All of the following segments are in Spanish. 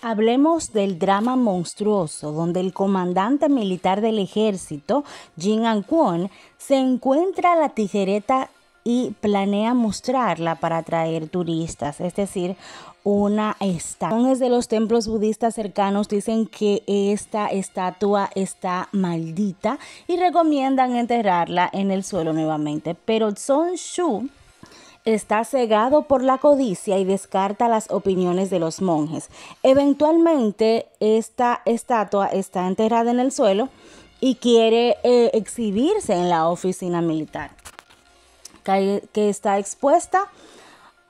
Hablemos del drama monstruoso donde el comandante militar del ejército, Jin An se encuentra la tijereta y planea mostrarla para atraer turistas, es decir, una estatua. de los templos budistas cercanos dicen que esta estatua está maldita y recomiendan enterrarla en el suelo nuevamente, pero Son Shu está cegado por la codicia y descarta las opiniones de los monjes. Eventualmente esta estatua está enterrada en el suelo y quiere eh, exhibirse en la oficina militar que está expuesta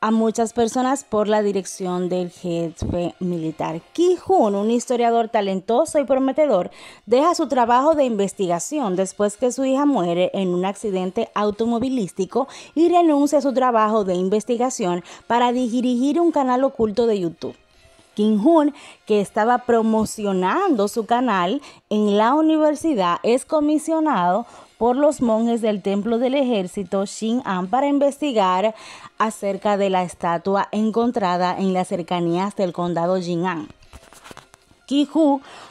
a muchas personas por la dirección del jefe militar. ki hoon un historiador talentoso y prometedor, deja su trabajo de investigación después que su hija muere en un accidente automovilístico y renuncia a su trabajo de investigación para dirigir un canal oculto de YouTube. Kim Hun, que estaba promocionando su canal en la universidad, es comisionado por los monjes del templo del ejército Xin'an para investigar acerca de la estatua encontrada en las cercanías del condado Xin'an. ki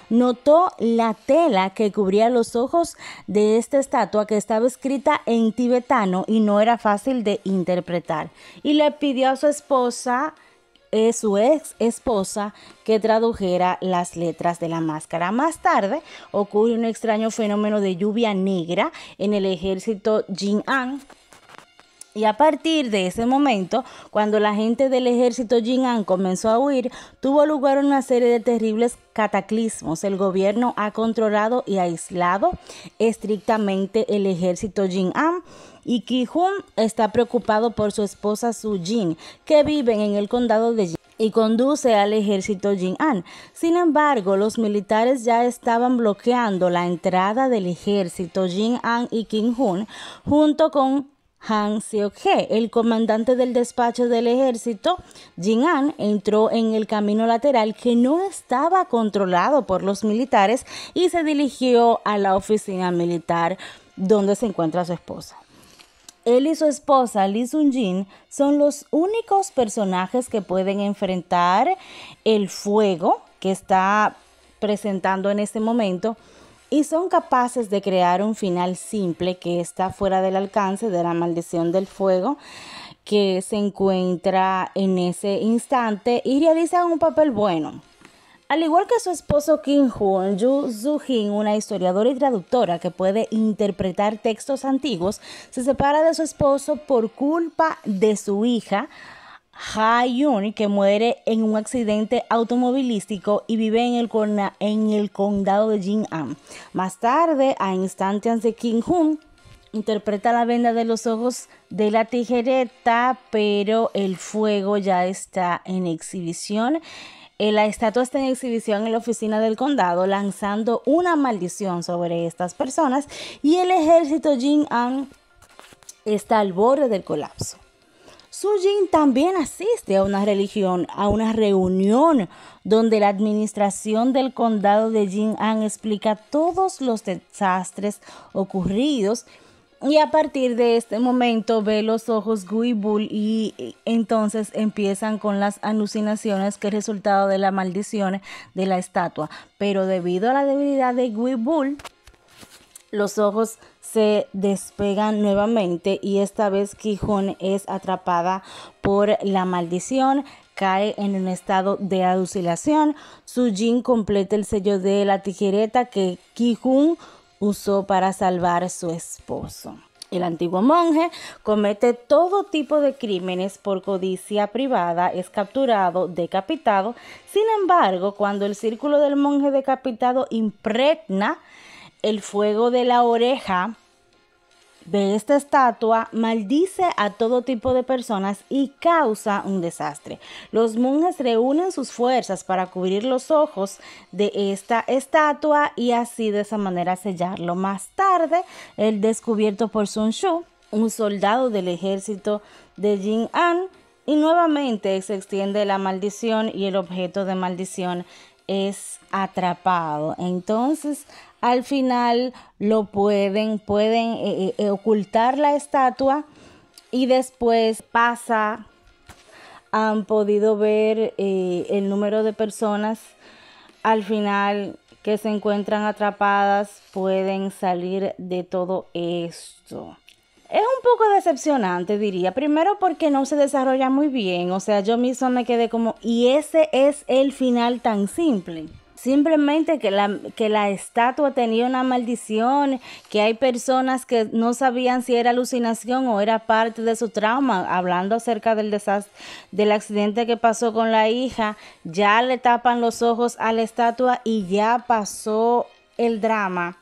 notó la tela que cubría los ojos de esta estatua que estaba escrita en tibetano y no era fácil de interpretar. Y le pidió a su esposa es eh, su ex esposa que tradujera las letras de la máscara. Más tarde ocurre un extraño fenómeno de lluvia negra en el ejército Jin'an y a partir de ese momento, cuando la gente del ejército Jinan comenzó a huir, tuvo lugar una serie de terribles cataclismos. El gobierno ha controlado y aislado estrictamente el ejército Jinan y Ki-hun está preocupado por su esposa Su Jin, que vive en el condado de y conduce al ejército Jin-an. Sin embargo, los militares ya estaban bloqueando la entrada del ejército Jin-an y Kim-hun junto con Han seok el comandante del despacho del ejército, Jin-an entró en el camino lateral que no estaba controlado por los militares y se dirigió a la oficina militar donde se encuentra su esposa. Él y su esposa Lee Sun Jin son los únicos personajes que pueden enfrentar el fuego que está presentando en este momento y son capaces de crear un final simple que está fuera del alcance de la maldición del fuego que se encuentra en ese instante y realizan un papel bueno. Al igual que su esposo Kim Hoon, Yu Soo-jin, una historiadora y traductora que puede interpretar textos antiguos, se separa de su esposo por culpa de su hija ha Yun, que muere en un accidente automovilístico y vive en el, en el condado de Jin'an. Más tarde, a instancias de Kim Hoon, interpreta la venda de los ojos de la tijereta, pero el fuego ya está en exhibición eh, la estatua está en exhibición en la oficina del condado, lanzando una maldición sobre estas personas y el ejército Jin-An está al borde del colapso. Su Jin también asiste a una religión, a una reunión donde la administración del condado de Jin-An explica todos los desastres ocurridos y a partir de este momento ve los ojos Bull y entonces empiezan con las alucinaciones que es resultado de la maldición de la estatua. Pero debido a la debilidad de Bull, los ojos se despegan nuevamente y esta vez Quijón es atrapada por la maldición, cae en un estado de Su Jin completa el sello de la tijereta que Quijón usó para salvar a su esposo. El antiguo monje comete todo tipo de crímenes por codicia privada, es capturado, decapitado. Sin embargo, cuando el círculo del monje decapitado impregna el fuego de la oreja de esta estatua maldice a todo tipo de personas y causa un desastre. Los monjes reúnen sus fuerzas para cubrir los ojos de esta estatua y así de esa manera sellarlo. Más tarde, el descubierto por Sun Shu, un soldado del ejército de Jin An, y nuevamente se extiende la maldición y el objeto de maldición es atrapado. Entonces, al final lo pueden, pueden eh, eh, eh, ocultar la estatua y después pasa, han podido ver el número de personas al final que se encuentran atrapadas, pueden salir de todo esto. Es un poco decepcionante, diría. Primero porque no se desarrolla muy bien. O sea, yo mismo me quedé como, y ese es el final tan simple. Simplemente que la, que la estatua tenía una maldición, que hay personas que no sabían si era alucinación o era parte de su trauma. Hablando acerca del desastre, del accidente que pasó con la hija, ya le tapan los ojos a la estatua y ya pasó el drama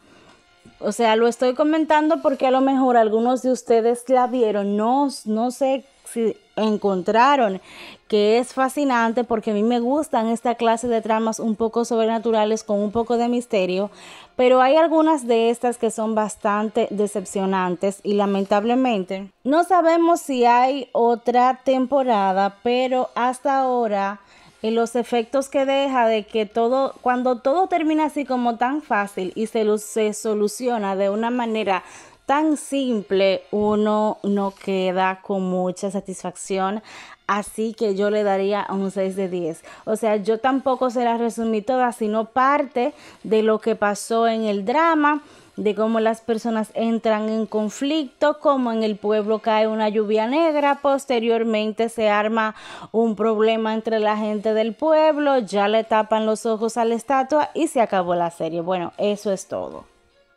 o sea, lo estoy comentando porque a lo mejor algunos de ustedes la vieron, no, no sé si encontraron que es fascinante porque a mí me gustan esta clase de tramas un poco sobrenaturales con un poco de misterio, pero hay algunas de estas que son bastante decepcionantes y lamentablemente no sabemos si hay otra temporada, pero hasta ahora y los efectos que deja de que todo, cuando todo termina así como tan fácil y se, se soluciona de una manera tan simple, uno no queda con mucha satisfacción. Así que yo le daría un 6 de 10. O sea, yo tampoco se las resumí todas, sino parte de lo que pasó en el drama de cómo las personas entran en conflicto, cómo en el pueblo cae una lluvia negra, posteriormente se arma un problema entre la gente del pueblo, ya le tapan los ojos a la estatua y se acabó la serie. Bueno, eso es todo.